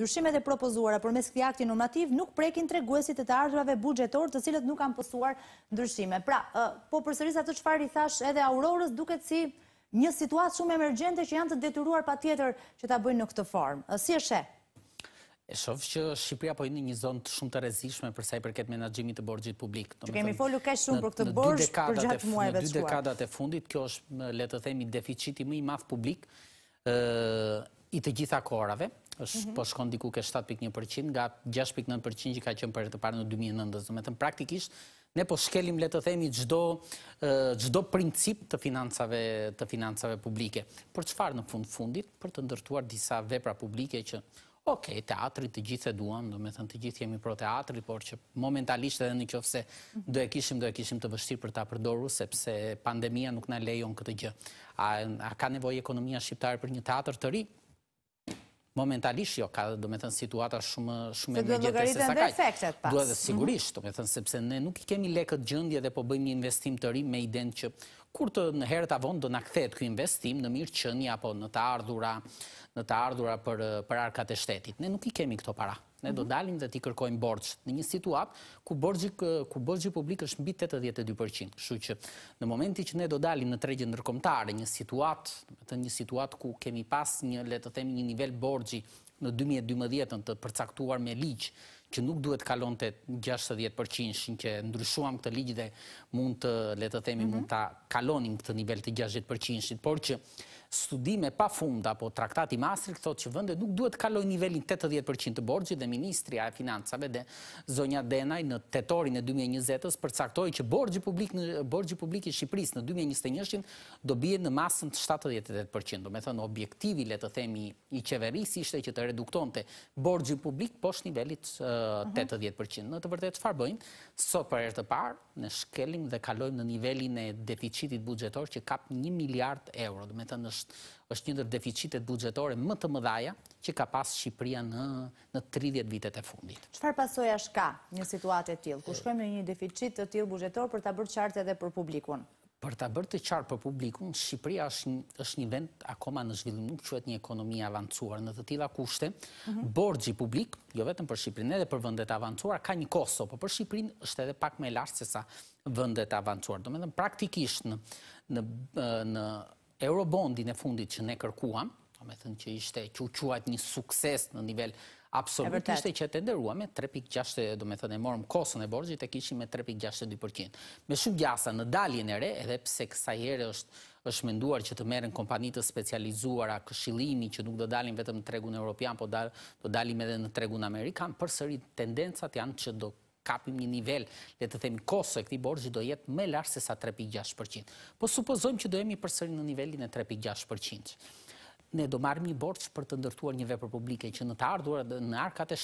Ndryshimet e propozuara përmes këtij akti normativ nuk prekin treguesit e të ardhurave buxhetor, të cilët nuk kanë pësuar ndryshime. Pra, po përsëris atë çfarë i thash edhe Aurorës, duket si një situatë shumë emergjente që janë të detyruar patjetër që ta bëjnë në këtë formë. Si e sheh? E shofë që Shqipëria po jeni një zonë të shumë të rezishme përsa i përket menagjimi të borgjit publik. Që kemi folu ka shumë për këtë borgj për gjatë muajve të Në dy dekadat e fundit, kjo është, letë të themi, deficiti më i mafë publik i të gjitha korave. Mhm. po shkon diku ke 7.1% nga 6.9% që ka qenë për të parë në 2019. Do të thënë praktikisht ne po shkelim le të themi çdo çdo princip të financave të financave publike. Për çfarë në fund fundit për të ndërtuar disa vepra publike që Ok, teatri të gjithë e duan, do me thënë të gjithë jemi pro teatri, por që momentalisht edhe në qofë se mhm. do e kishim, do e kishim të vështirë për ta përdoru, sepse pandemia nuk në lejon këtë gjë. A ka nevoj ekonomia shqiptare për një teatr të ri? momentalisht jo ka, do me thënë, situata shumë shumë e mëgjetë se sakaj. Se duhet dhe efektet pas. Duhet dhe sigurisht, do me thënë, sepse ne nuk i kemi lekët gjëndje dhe po bëjmë një investim të rrim me idend që kur të në herët avon do në kthet kjo investim në mirë qënja apo në të ardhura, në të për, për arkat e shtetit. Ne nuk i kemi këto para. Ne do mhm. dalim dhe ti kërkojmë borgjë në një situat ku borgjë publik është mbi 82%. Shu që në momenti që ne do dalim në tregjë nërkomtare, një situat, të një situat ku kemi pas një, letë të themi, një nivel borgjë në 2012 të përcaktuar me liqë, që nuk duhet kalon të 60% që ndryshuam këtë ligjë dhe mund të, le të themi, mund mhm. të kalonim këtë nivel të 60%, por që studime pa funda, apo traktati masrik thot që vënde nuk duhet kaloj nivelin 80% të borgjit dhe Ministria e Financave dhe Zonja Denaj në tetorin e 2020-ës përcaktoj që borgjit publik i Shqipëris në 2021-ën do bje në masën të 78%. Do me thënë objektivi të themi i qeverisi ishte që të redukton të borgjit publik poshtë nivelit të 80%. Në të vërtet, që farë bëjmë? Sot për e të parë, në shkelim dhe kalojmë në nivelin e deficitit bugjetor që kap 1 miliard euro. Dhe me të nështë është një dhe bugjetore më të mëdhaja që ka pas Shqipria në 30 vitet e fundit. Që farë pasoja shka një situatet tjilë? Kushkojmë një deficit të tjilë budgetor për të bërë qartë edhe për publikun? Për të bërë të qarë për publikun, Shqipëria është një vend akoma në zhvillim, nuk qëhet një ekonomi avancuar në të tila kushte. Mhm. Borgji publik, jo vetëm për Shqipërin, edhe për vëndet avancuar, ka një koso, për për Shqipërin është edhe pak me lartë se sa vëndet avancuar. Do me dhe në praktikisht në eurobondin e fundit që ne kërkuam, do me thënë që ishte që uquat një sukses në nivel Absolut ishte që të ndërrua me 3.6, do me thënë e morëm kosën e borgjit e kishim me 3.62%. Me shumë gjasa në daljen e re, edhe pse kësa jere është është menduar që të meren kompanitës specializuara këshilimi që nuk do dalin vetëm në tregun e Europian, po do dalin edhe në tregun Amerikan, për sëri tendencat janë që do kapim një nivel, le të themi kosë e këti borgjit do jetë me larë se sa 3.6%. Po supozojmë që do jemi për sëri në nivelin e 3.6% ne do marrë një borç për të ndërtuar një vepër publike që në të ardhurat dhe në arkat e